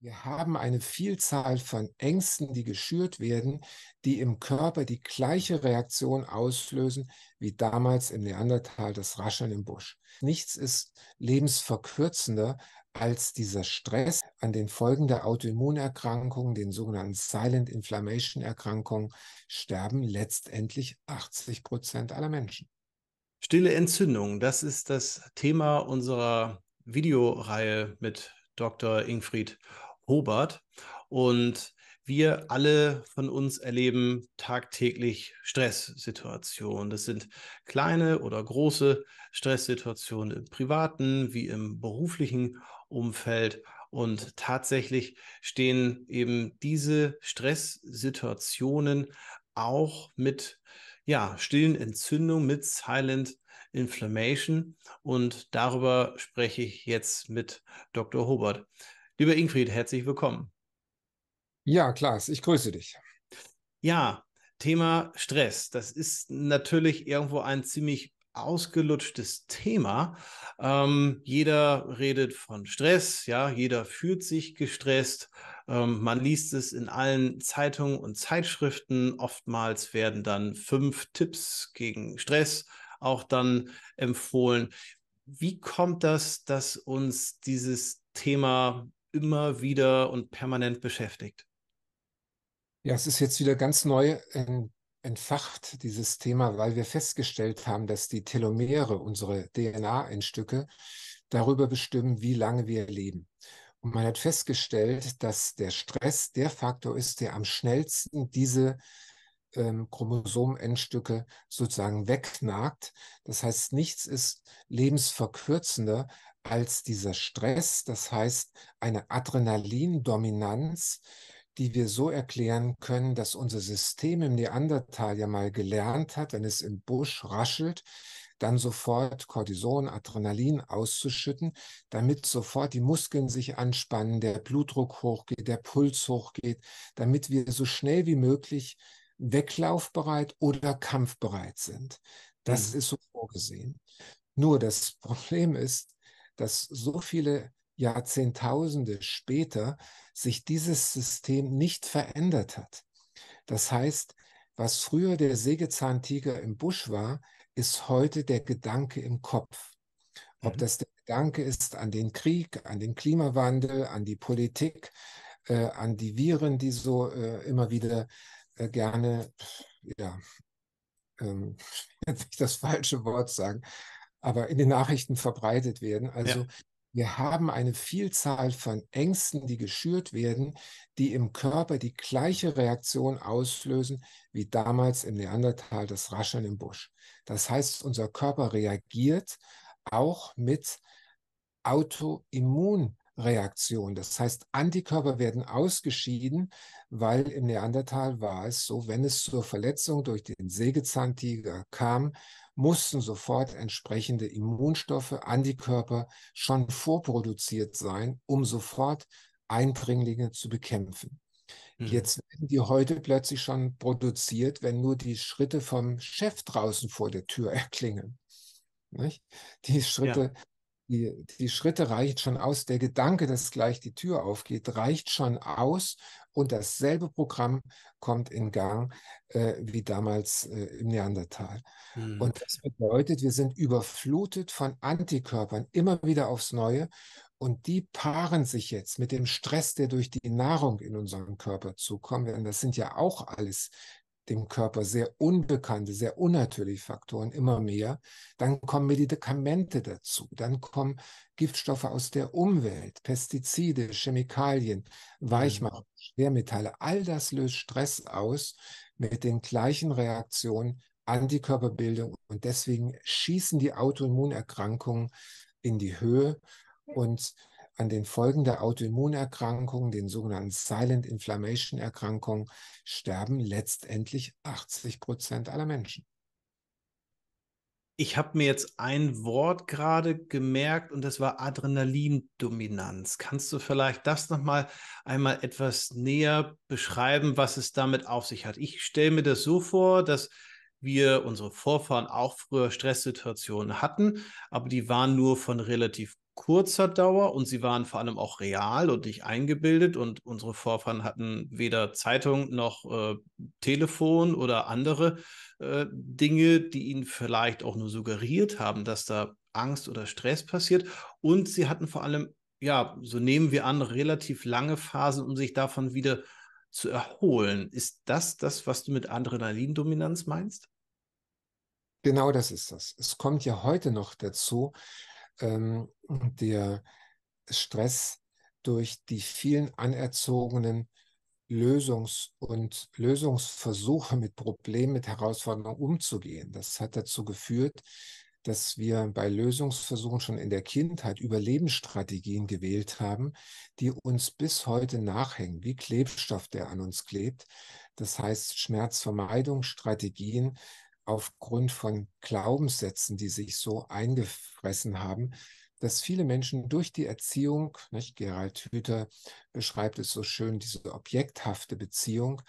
Wir haben eine Vielzahl von Ängsten, die geschürt werden, die im Körper die gleiche Reaktion auslösen wie damals im Neandertal das Rascheln im Busch. Nichts ist lebensverkürzender als dieser Stress an den Folgen der Autoimmunerkrankungen, den sogenannten Silent Inflammation Erkrankungen, sterben letztendlich 80 Prozent aller Menschen. Stille Entzündung, das ist das Thema unserer Videoreihe mit Dr. Ingfried Hobart. Und wir alle von uns erleben tagtäglich Stresssituationen. Das sind kleine oder große Stresssituationen im privaten wie im beruflichen Umfeld. Und tatsächlich stehen eben diese Stresssituationen auch mit ja, stillen Entzündungen, mit Silent Inflammation. Und darüber spreche ich jetzt mit Dr. Hobart. Lieber Ingrid, herzlich willkommen. Ja, Klaas, ich grüße dich. Ja, Thema Stress. Das ist natürlich irgendwo ein ziemlich ausgelutschtes Thema. Ähm, jeder redet von Stress, ja, jeder fühlt sich gestresst. Ähm, man liest es in allen Zeitungen und Zeitschriften. Oftmals werden dann fünf Tipps gegen Stress auch dann empfohlen. Wie kommt das, dass uns dieses Thema immer wieder und permanent beschäftigt. Ja, es ist jetzt wieder ganz neu entfacht, dieses Thema, weil wir festgestellt haben, dass die Telomere, unsere DNA-Endstücke, darüber bestimmen, wie lange wir leben. Und man hat festgestellt, dass der Stress der Faktor ist, der am schnellsten diese ähm, Chromosomenendstücke sozusagen wegnagt. Das heißt, nichts ist lebensverkürzender als dieser Stress. Das heißt, eine Adrenalindominanz, die wir so erklären können, dass unser System im Neandertal ja mal gelernt hat, wenn es im Busch raschelt, dann sofort Cortison, Adrenalin auszuschütten, damit sofort die Muskeln sich anspannen, der Blutdruck hochgeht, der Puls hochgeht, damit wir so schnell wie möglich weglaufbereit oder kampfbereit sind. Das mhm. ist so vorgesehen. Nur das Problem ist, dass so viele Jahrzehntausende später sich dieses System nicht verändert hat. Das heißt, was früher der Sägezahntiger im Busch war, ist heute der Gedanke im Kopf. Ob mhm. das der Gedanke ist an den Krieg, an den Klimawandel, an die Politik, äh, an die Viren, die so äh, immer wieder äh, gerne, ja, ähm, jetzt nicht das falsche Wort sagen, aber in den Nachrichten verbreitet werden. Also ja. wir haben eine Vielzahl von Ängsten, die geschürt werden, die im Körper die gleiche Reaktion auslösen wie damals im Neandertal das Rascheln im Busch. Das heißt, unser Körper reagiert auch mit Autoimmun. Reaktion. Das heißt, Antikörper werden ausgeschieden, weil im Neandertal war es so, wenn es zur Verletzung durch den Sägezahntiger kam, mussten sofort entsprechende Immunstoffe, Antikörper schon vorproduziert sein, um sofort Eindringlinge zu bekämpfen. Mhm. Jetzt werden die heute plötzlich schon produziert, wenn nur die Schritte vom Chef draußen vor der Tür erklingen. Nicht? Die Schritte ja die, die Schritte reicht schon aus, der Gedanke, dass gleich die Tür aufgeht, reicht schon aus und dasselbe Programm kommt in Gang äh, wie damals äh, im Neandertal. Mhm. Und das bedeutet, wir sind überflutet von Antikörpern immer wieder aufs Neue und die paaren sich jetzt mit dem Stress, der durch die Nahrung in unseren Körper zukommen wird. das sind ja auch alles dem Körper sehr unbekannte, sehr unnatürliche Faktoren immer mehr. Dann kommen Medikamente dazu, dann kommen Giftstoffe aus der Umwelt, Pestizide, Chemikalien, genau. Weichmacher, Schwermetalle. All das löst Stress aus mit den gleichen Reaktionen Antikörperbildung und deswegen schießen die Autoimmunerkrankungen in die Höhe und an den Folgen der Autoimmunerkrankungen, den sogenannten Silent Inflammation Erkrankungen, sterben letztendlich 80 Prozent aller Menschen. Ich habe mir jetzt ein Wort gerade gemerkt und das war Adrenalindominanz. Kannst du vielleicht das nochmal einmal etwas näher beschreiben, was es damit auf sich hat? Ich stelle mir das so vor, dass wir, unsere Vorfahren auch früher Stresssituationen hatten, aber die waren nur von relativ kurzer Dauer und sie waren vor allem auch real und nicht eingebildet und unsere Vorfahren hatten weder Zeitung noch äh, Telefon oder andere äh, Dinge, die ihnen vielleicht auch nur suggeriert haben, dass da Angst oder Stress passiert und sie hatten vor allem, ja, so nehmen wir an, relativ lange Phasen, um sich davon wieder zu erholen. Ist das das, was du mit Adrenalindominanz meinst? Genau das ist das. Es kommt ja heute noch dazu, ähm, der Stress durch die vielen anerzogenen Lösungs- und Lösungsversuche mit Problemen, mit Herausforderungen umzugehen. Das hat dazu geführt, dass wir bei Lösungsversuchen schon in der Kindheit Überlebensstrategien gewählt haben, die uns bis heute nachhängen, wie Klebstoff, der an uns klebt. Das heißt Schmerzvermeidungsstrategien, aufgrund von Glaubenssätzen, die sich so eingefressen haben, dass viele Menschen durch die Erziehung, nicht, Gerald Hüther beschreibt es so schön, diese objekthafte Beziehung,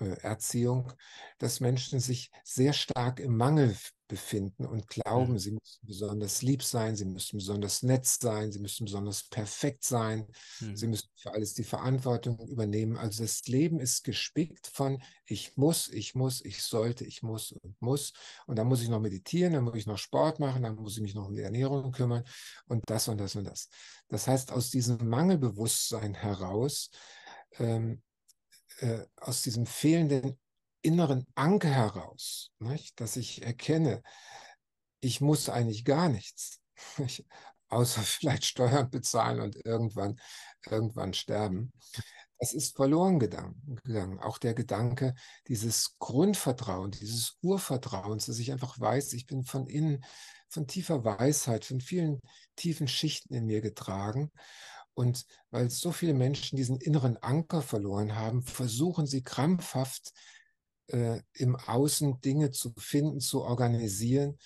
äh, Erziehung, dass Menschen sich sehr stark im Mangel befinden und glauben, mhm. sie müssen besonders lieb sein, sie müssen besonders nett sein, sie müssen besonders perfekt sein, mhm. sie müssen für alles die Verantwortung übernehmen. Also das Leben ist gespickt von ich muss, ich muss, ich sollte, ich muss und muss. Und dann muss ich noch meditieren, dann muss ich noch Sport machen, dann muss ich mich noch um die Ernährung kümmern und das und das und das. Das heißt, aus diesem Mangelbewusstsein heraus ähm, äh, aus diesem fehlenden inneren Anker heraus, nicht? dass ich erkenne, ich muss eigentlich gar nichts, nicht? außer vielleicht Steuern bezahlen und irgendwann, irgendwann sterben. Das ist verloren gegangen. Auch der Gedanke, dieses Grundvertrauen, dieses Urvertrauens, dass ich einfach weiß, ich bin von innen, von tiefer Weisheit, von vielen tiefen Schichten in mir getragen und weil so viele Menschen diesen inneren Anker verloren haben, versuchen sie krampfhaft äh, im Außen Dinge zu finden, zu organisieren.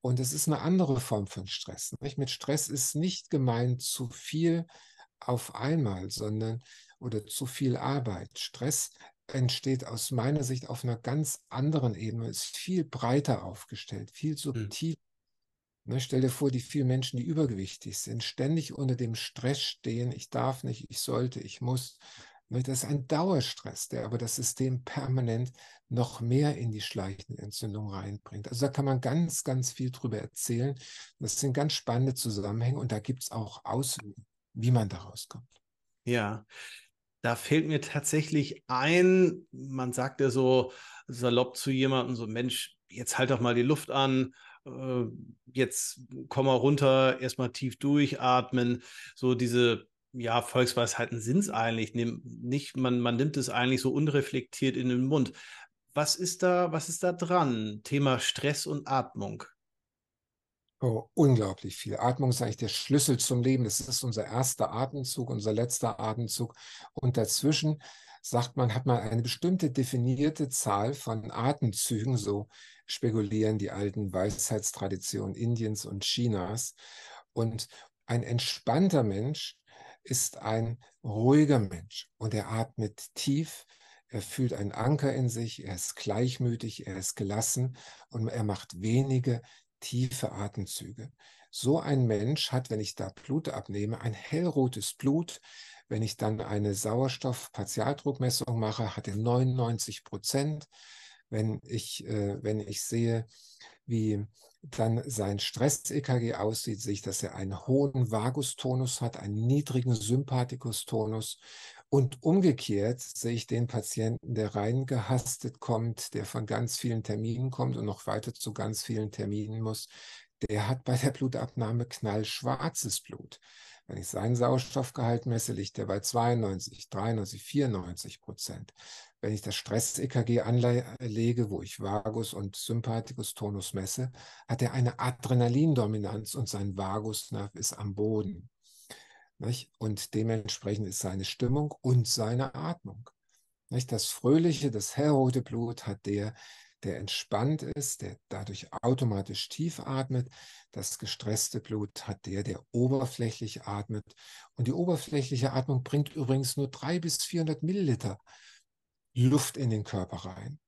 Und es ist eine andere Form von Stress. Nicht? Mit Stress ist nicht gemeint zu viel auf einmal, sondern oder zu viel Arbeit. Stress entsteht aus meiner Sicht auf einer ganz anderen Ebene, ist viel breiter aufgestellt, viel hm. subtiler. Ne, stell dir vor, die vielen Menschen, die übergewichtig sind, ständig unter dem Stress stehen, ich darf nicht, ich sollte, ich muss. Ne, das ist ein Dauerstress, der aber das System permanent noch mehr in die schleichende Entzündung reinbringt. Also da kann man ganz, ganz viel drüber erzählen. Das sind ganz spannende Zusammenhänge und da gibt es auch Auswirkungen, wie man da rauskommt. Ja, da fehlt mir tatsächlich ein, man sagt ja so salopp zu jemandem, so Mensch, jetzt halt doch mal die Luft an äh, jetzt komm mal runter, erstmal tief durchatmen, so diese ja, Volksweisheiten sind es eigentlich Nehm, nicht. Man, man nimmt es eigentlich so unreflektiert in den Mund. Was ist da, was ist da dran? Thema Stress und Atmung. Oh, unglaublich viel. Atmung ist eigentlich der Schlüssel zum Leben. Das ist unser erster Atemzug, unser letzter Atemzug. Und dazwischen sagt man, hat man eine bestimmte definierte Zahl von Atemzügen, so spekulieren die alten Weisheitstraditionen Indiens und Chinas. Und ein entspannter Mensch ist ein ruhiger Mensch und er atmet tief, er fühlt einen Anker in sich, er ist gleichmütig, er ist gelassen und er macht wenige tiefe Atemzüge. So ein Mensch hat, wenn ich da Blut abnehme, ein hellrotes Blut, wenn ich dann eine Sauerstoffpartialdruckmessung mache, hat er 99 Prozent. Wenn ich, äh, wenn ich sehe, wie dann sein Stress-EKG aussieht, sehe ich, dass er einen hohen Vagustonus hat, einen niedrigen Sympathikustonus. Und umgekehrt sehe ich den Patienten, der reingehastet kommt, der von ganz vielen Terminen kommt und noch weiter zu ganz vielen Terminen muss, der hat bei der Blutabnahme knallschwarzes Blut. Wenn ich seinen Sauerstoffgehalt messe, liegt der bei 92, 93, 94 Prozent. Wenn ich das Stress-EKG anlege, wo ich Vagus und Sympathikus-Tonus messe, hat er eine Adrenalindominanz und sein Vagusnerv ist am Boden. Nicht? Und dementsprechend ist seine Stimmung und seine Atmung. Nicht? Das fröhliche, das hellrote Blut hat der, der entspannt ist, der dadurch automatisch tief atmet. Das gestresste Blut hat der, der oberflächlich atmet. Und die oberflächliche Atmung bringt übrigens nur 300 bis 400 Milliliter Luft in den Körper rein.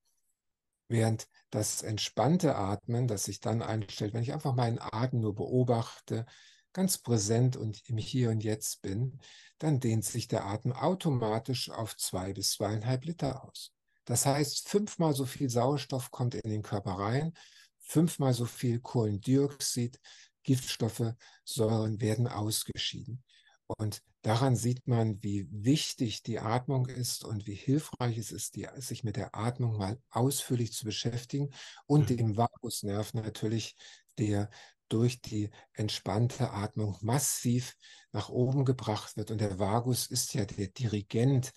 Während das entspannte Atmen, das sich dann einstellt, wenn ich einfach meinen Atem nur beobachte, ganz präsent und im Hier und Jetzt bin, dann dehnt sich der Atem automatisch auf zwei bis zweieinhalb Liter aus. Das heißt, fünfmal so viel Sauerstoff kommt in den Körper rein, fünfmal so viel Kohlendioxid, Giftstoffe, Säuren werden ausgeschieden. Und daran sieht man, wie wichtig die Atmung ist und wie hilfreich es ist, die, sich mit der Atmung mal ausführlich zu beschäftigen und mhm. dem Vagusnerv natürlich, der durch die entspannte Atmung massiv nach oben gebracht wird. Und der Vagus ist ja der Dirigent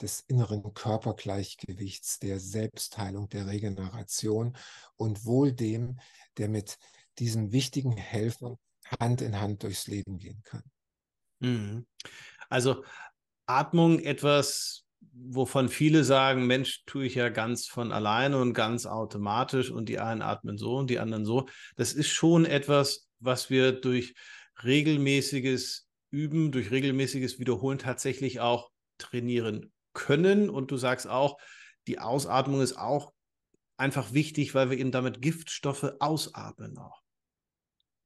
des inneren Körpergleichgewichts, der Selbstheilung, der Regeneration und wohl dem, der mit diesen wichtigen Helfern Hand in Hand durchs Leben gehen kann. Mhm. Also Atmung etwas, wovon viele sagen, Mensch, tue ich ja ganz von alleine und ganz automatisch und die einen atmen so und die anderen so. Das ist schon etwas, was wir durch regelmäßiges Üben, durch regelmäßiges Wiederholen tatsächlich auch trainieren können. Und du sagst auch, die Ausatmung ist auch einfach wichtig, weil wir eben damit Giftstoffe ausatmen auch.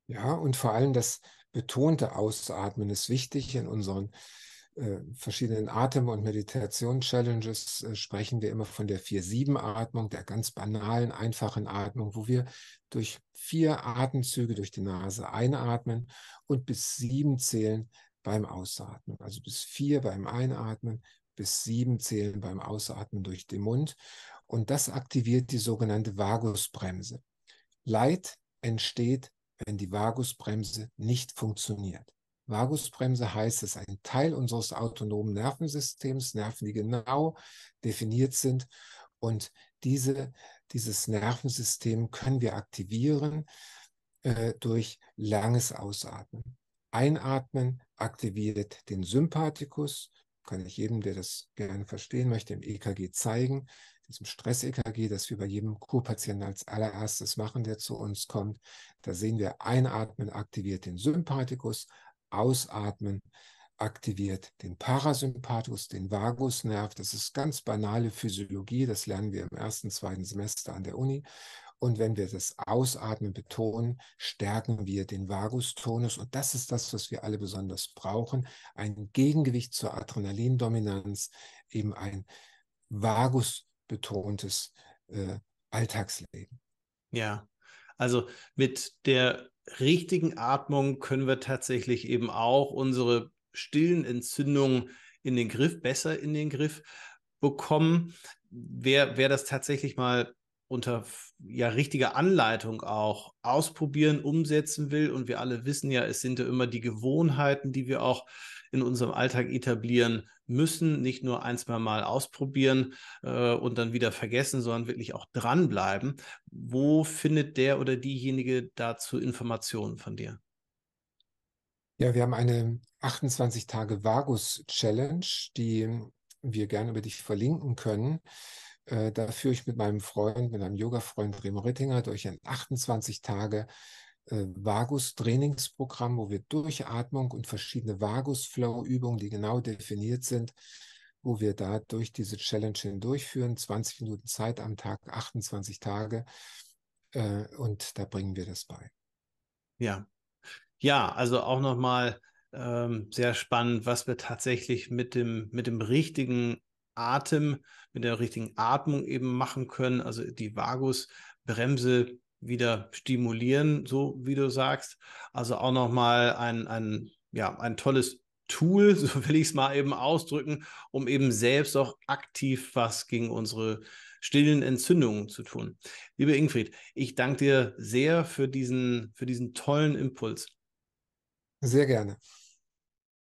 Ja, und vor allem das betonte Ausatmen ist wichtig. In unseren äh, verschiedenen Atem- und Meditation-Challenges äh, sprechen wir immer von der 4-7-Atmung, der ganz banalen, einfachen Atmung, wo wir durch vier Atemzüge durch die Nase einatmen und bis sieben zählen beim Ausatmen. Also bis vier beim Einatmen, bis sieben zählen beim Ausatmen durch den Mund. Und das aktiviert die sogenannte Vagusbremse. Leid entsteht, wenn die Vagusbremse nicht funktioniert. Vagusbremse heißt, es ein Teil unseres autonomen Nervensystems, Nerven, die genau definiert sind. Und diese, dieses Nervensystem können wir aktivieren äh, durch langes Ausatmen. Einatmen aktiviert den Sympathikus, kann ich jedem, der das gerne verstehen möchte, im EKG zeigen, diesem Stress-EKG, das wir bei jedem Kurpatienten als allererstes machen, der zu uns kommt. Da sehen wir, einatmen aktiviert den Sympathikus, ausatmen aktiviert den Parasympathikus, den Vagusnerv. Das ist ganz banale Physiologie, das lernen wir im ersten, zweiten Semester an der Uni. Und wenn wir das Ausatmen betonen, stärken wir den Vagustonus. Und das ist das, was wir alle besonders brauchen. Ein Gegengewicht zur Adrenalindominanz, eben ein vagusbetontes äh, Alltagsleben. Ja, also mit der richtigen Atmung können wir tatsächlich eben auch unsere stillen Entzündungen in den Griff, besser in den Griff bekommen. Wer, wer das tatsächlich mal unter ja richtiger Anleitung auch ausprobieren, umsetzen will. Und wir alle wissen ja, es sind ja immer die Gewohnheiten, die wir auch in unserem Alltag etablieren müssen. Nicht nur ein, zwei Mal ausprobieren äh, und dann wieder vergessen, sondern wirklich auch dranbleiben. Wo findet der oder diejenige dazu Informationen von dir? Ja, wir haben eine 28 Tage Vagus Challenge, die wir gerne über dich verlinken können. Äh, da führe ich mit meinem Freund, mit einem Yoga-Freund Remo Rittinger durch ein 28 Tage äh, Vagus-Trainingsprogramm, wo wir durch Atmung und verschiedene Vagus-Flow-Übungen, die genau definiert sind, wo wir da durch diese Challenge hindurchführen. 20 Minuten Zeit am Tag, 28 Tage. Äh, und da bringen wir das bei. Ja. Ja, also auch nochmal ähm, sehr spannend, was wir tatsächlich mit dem, mit dem richtigen Atem, mit der richtigen Atmung eben machen können, also die Vagusbremse wieder stimulieren, so wie du sagst. Also auch nochmal ein, ein, ja, ein tolles Tool, so will ich es mal eben ausdrücken, um eben selbst auch aktiv was gegen unsere stillen Entzündungen zu tun. Liebe Ingrid, ich danke dir sehr für diesen, für diesen tollen Impuls. Sehr gerne.